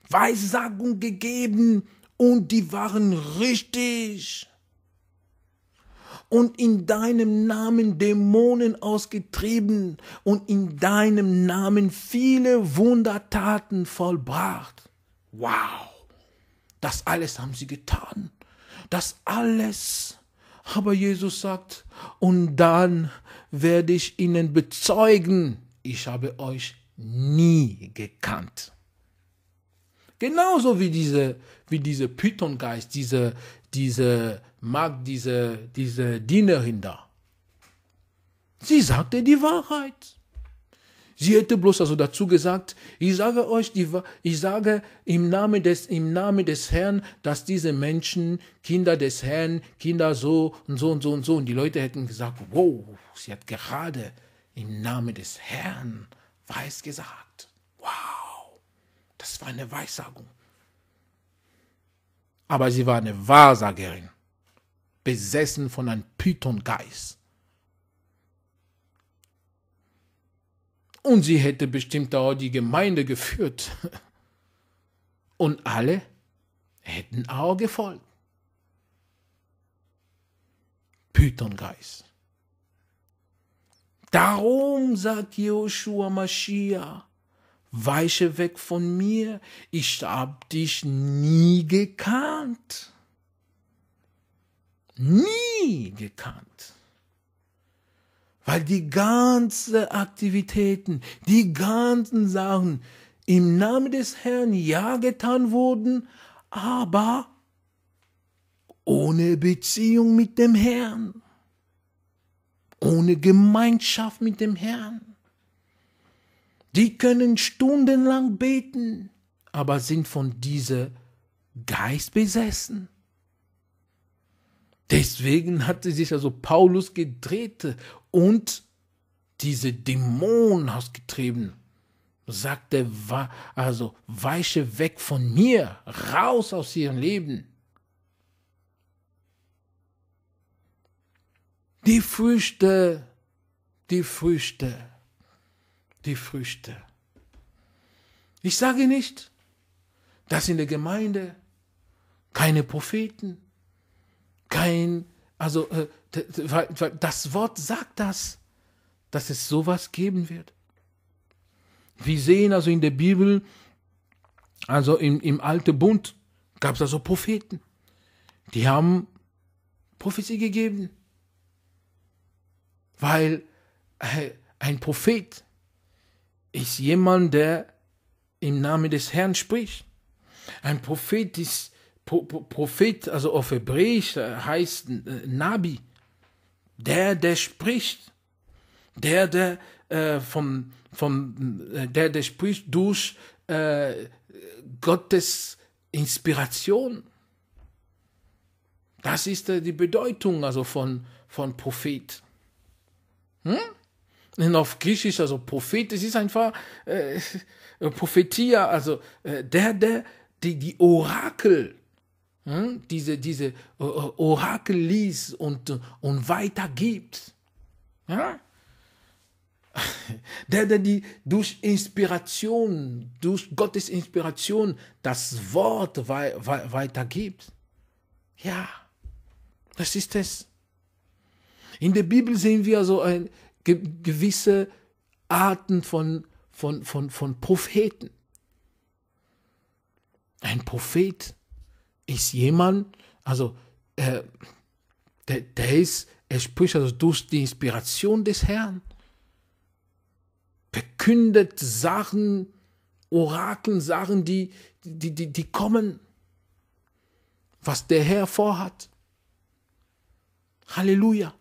Weissagungen gegeben und die waren richtig. Und in deinem Namen Dämonen ausgetrieben und in deinem Namen viele Wundertaten vollbracht. Wow, das alles haben sie getan. Das alles aber Jesus sagt, und dann werde ich ihnen bezeugen, ich habe euch nie gekannt. Genauso wie diese, wie diese Pythongeist, diese, diese Magd, diese, diese Dienerin da. Sie sagte die Wahrheit. Sie hätte bloß also dazu gesagt, ich sage euch, die, ich sage im Namen, des, im Namen des Herrn, dass diese Menschen Kinder des Herrn, Kinder so und so und so und so. Und die Leute hätten gesagt, wow, sie hat gerade im Namen des Herrn weiß gesagt. Wow, das war eine Weissagung. Aber sie war eine Wahrsagerin, besessen von einem Pythongeist. Und sie hätte bestimmt auch die Gemeinde geführt. Und alle hätten auch gefolgt. Pythongeist. Darum sagt Joshua Mashiach, weiche weg von mir, ich hab dich nie gekannt. Nie gekannt. Weil die ganzen Aktivitäten, die ganzen Sachen im Namen des Herrn ja getan wurden, aber ohne Beziehung mit dem Herrn, ohne Gemeinschaft mit dem Herrn. Die können stundenlang beten, aber sind von diesem Geist besessen. Deswegen hatte sich also Paulus gedreht und diese Dämonen ausgetrieben. Sagte, er, also weiche weg von mir, raus aus ihrem Leben. Die Früchte, die Früchte, die Früchte. Ich sage nicht, dass in der Gemeinde keine Propheten, kein, also äh, das Wort sagt das, dass es sowas geben wird. Wir sehen also in der Bibel, also im, im Alten Bund gab es also Propheten. Die haben Prophetie gegeben. Weil äh, ein Prophet ist jemand, der im Namen des Herrn spricht. Ein Prophet ist Prophet, also auf Hebräisch äh, heißt äh, Nabi, der, der spricht, der, der äh, vom, vom, äh, der, der spricht durch äh, Gottes Inspiration. Das ist äh, die Bedeutung also von, von Prophet. Hm? Und auf Griechisch, also Prophet, es ist einfach äh, Prophetia, also äh, der, der die, die Orakel hm? diese, diese äh, äh, Orakel liest und, und weitergibt. Ja? Der, der die durch Inspiration, durch Gottes Inspiration das Wort wei wei weitergibt. Ja, das ist es. In der Bibel sehen wir so ein, ge gewisse Arten von, von, von, von Propheten. Ein Prophet ist jemand, also äh, der, der ist, er spricht also durch die Inspiration des Herrn, verkündet Sachen, Orakeln, Sachen, die, die, die, die kommen, was der Herr vorhat. Halleluja.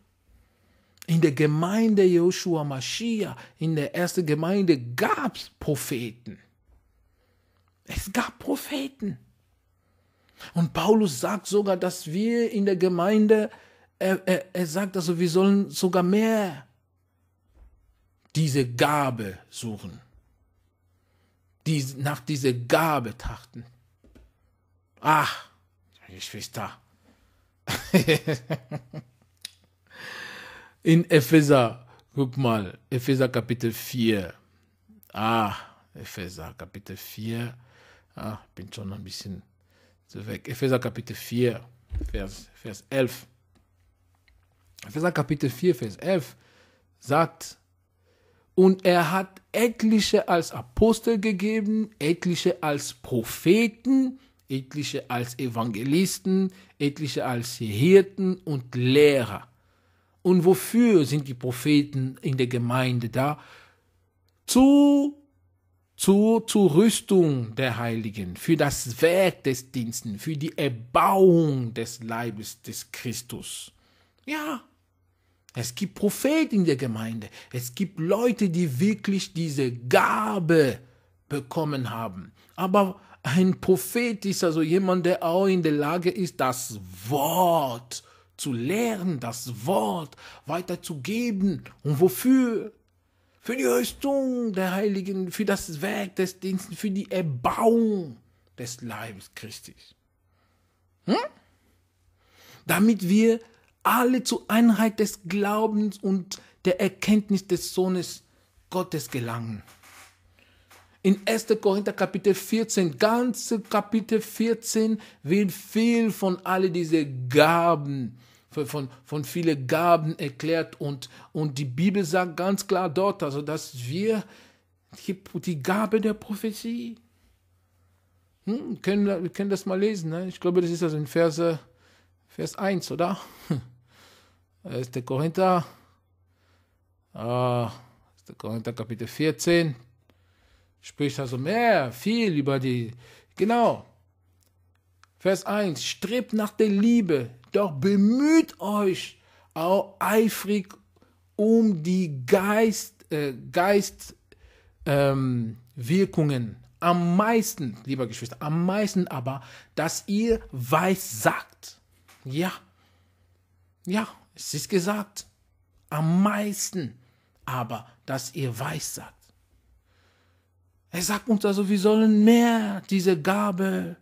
In der Gemeinde Joshua Mashiach, in der ersten Gemeinde gab es Propheten. Es gab Propheten. Und Paulus sagt sogar, dass wir in der Gemeinde, er, er, er sagt also, wir sollen sogar mehr diese Gabe suchen, die, nach dieser Gabe trachten. Ach, Geschwister. in Epheser, guck mal, Epheser Kapitel 4. Ah, Epheser Kapitel 4. Ah, bin schon ein bisschen Você vê Efésios capítulo 4, vers, vers 11. Epheser Kapitel 4, Vers 11 sagt, und er hat etliche als Apostel gegeben, etliche als Propheten, etliche als Evangelisten, etliche als Hirten und Lehrer. Und wofür sind die Propheten in der Gemeinde da? Zu zur, zur Rüstung der Heiligen, für das Werk des Diensten, für die Erbauung des Leibes des Christus. Ja, es gibt Propheten in der Gemeinde. Es gibt Leute, die wirklich diese Gabe bekommen haben. Aber ein Prophet ist also jemand, der auch in der Lage ist, das Wort zu lehren, das Wort weiterzugeben. Und wofür? für die Rüstung der Heiligen, für das Werk des Dienstes, für die Erbauung des Leibes Christi. Hm? Damit wir alle zur Einheit des Glaubens und der Erkenntnis des Sohnes Gottes gelangen. In 1. Korinther Kapitel 14, ganze Kapitel 14, wird viel von all diesen Gaben von, von vielen Gaben erklärt und, und die Bibel sagt ganz klar dort, also dass wir die, die Gabe der Prophetie, hm, können, wir können das mal lesen, ne? ich glaube, das ist also in Verse, Vers 1, oder? Das ist der Korinther, ah, ist der Korinther Kapitel 14, spricht also mehr, viel über die, genau, Vers 1, strebt nach der Liebe, doch bemüht euch auch eifrig um die Geist, äh, Geist ähm, Am meisten, lieber Geschwister, am meisten aber, dass ihr weiß sagt. Ja, ja, es ist gesagt. Am meisten aber, dass ihr weiß sagt. Er sagt uns also, wir sollen mehr diese Gabe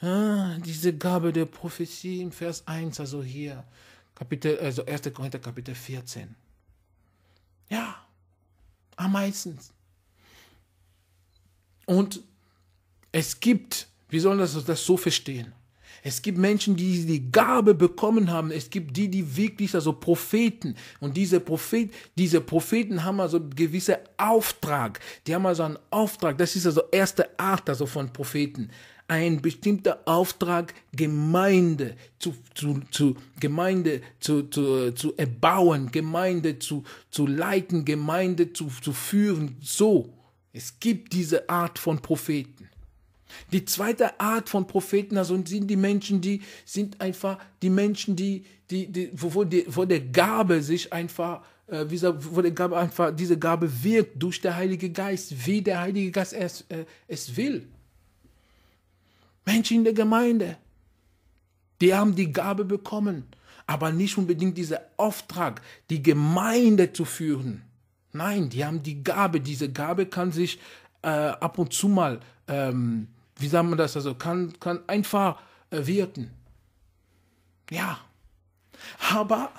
Ah, diese Gabe der Prophetie im Vers 1, also hier, Kapitel, also 1. Korinther Kapitel 14. Ja, am meisten. Und es gibt, wie sollen das, das so verstehen? Es gibt Menschen, die die Gabe bekommen haben. Es gibt die, die wirklich, also Propheten. Und diese, Prophet, diese Propheten haben also einen gewissen Auftrag. Die haben also einen Auftrag. Das ist also erste Art also von Propheten ein bestimmter Auftrag, Gemeinde zu, zu, zu Gemeinde zu, zu, zu erbauen, Gemeinde zu, zu leiten, Gemeinde zu, zu führen. So, es gibt diese Art von Propheten. Die zweite Art von Propheten also sind die Menschen, die sind einfach die Menschen, die, die, die, wo, die wo der Gabe sich einfach äh, wo der Gabe einfach diese Gabe wirkt durch den Heiligen Geist, wie der Heilige Geist es, äh, es will. Menschen in der Gemeinde. Die haben die Gabe bekommen, aber nicht unbedingt diesen Auftrag, die Gemeinde zu führen. Nein, die haben die Gabe. Diese Gabe kann sich äh, ab und zu mal, ähm, wie sagt man das, also kann, kann einfach äh, wirken. Ja. Aber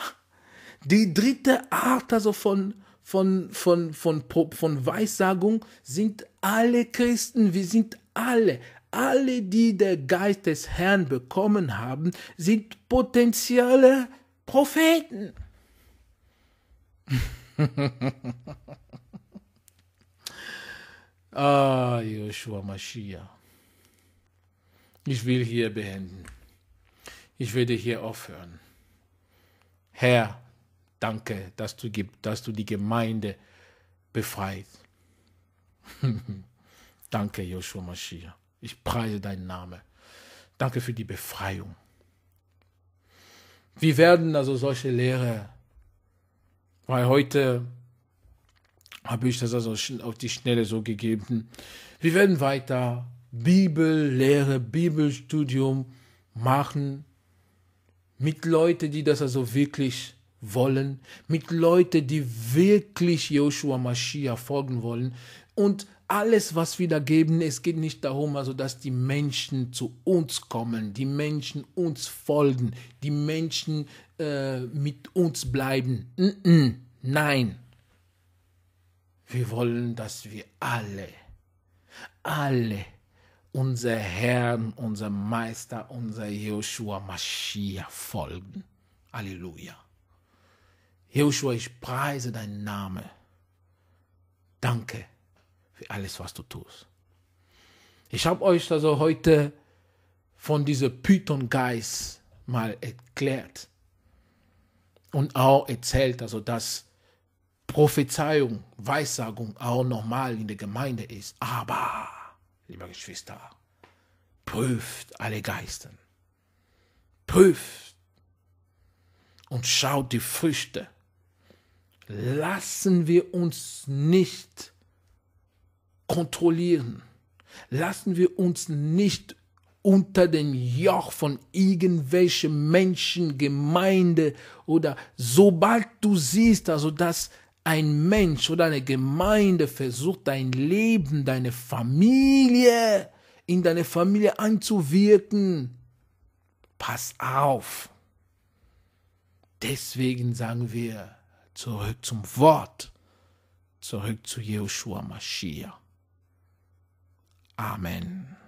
die dritte Art also von, von, von, von, von Weissagung sind alle Christen. Wir sind alle, alle, die der Geist des Herrn bekommen haben, sind potenzielle Propheten. ah, Joshua Mashiach. Ich will hier beenden. Ich werde hier aufhören. Herr, danke, dass du, dass du die Gemeinde befreit. danke, Joshua Mashiach. Ich preise deinen Namen. Danke für die Befreiung. Wie werden also solche Lehre? Weil heute habe ich das also auf die Schnelle so gegeben. Wir werden weiter Bibellehre, Bibelstudium machen mit Leuten, die das also wirklich wollen, mit Leuten, die wirklich Joshua Mashiach folgen wollen und alles, was wir da geben, es geht nicht darum, also dass die Menschen zu uns kommen, die Menschen uns folgen, die Menschen äh, mit uns bleiben. Nein, nein. Wir wollen, dass wir alle, alle, unser Herrn, unser Meister, unser Joshua Mashiach folgen. Halleluja. Joshua, ich preise deinen Namen. Danke für alles, was du tust. Ich habe euch also heute von diesem Python-Geist mal erklärt und auch erzählt, also dass Prophezeiung, Weissagung auch normal in der Gemeinde ist. Aber, liebe Geschwister, prüft alle Geister. Prüft und schaut die Früchte. Lassen wir uns nicht kontrollieren. Lassen wir uns nicht unter dem Joch von irgendwelchen Menschen, Gemeinde oder sobald du siehst, also dass ein Mensch oder eine Gemeinde versucht, dein Leben, deine Familie, in deine Familie einzuwirken, pass auf. Deswegen sagen wir zurück zum Wort, zurück zu Joshua Mashiach. Amen.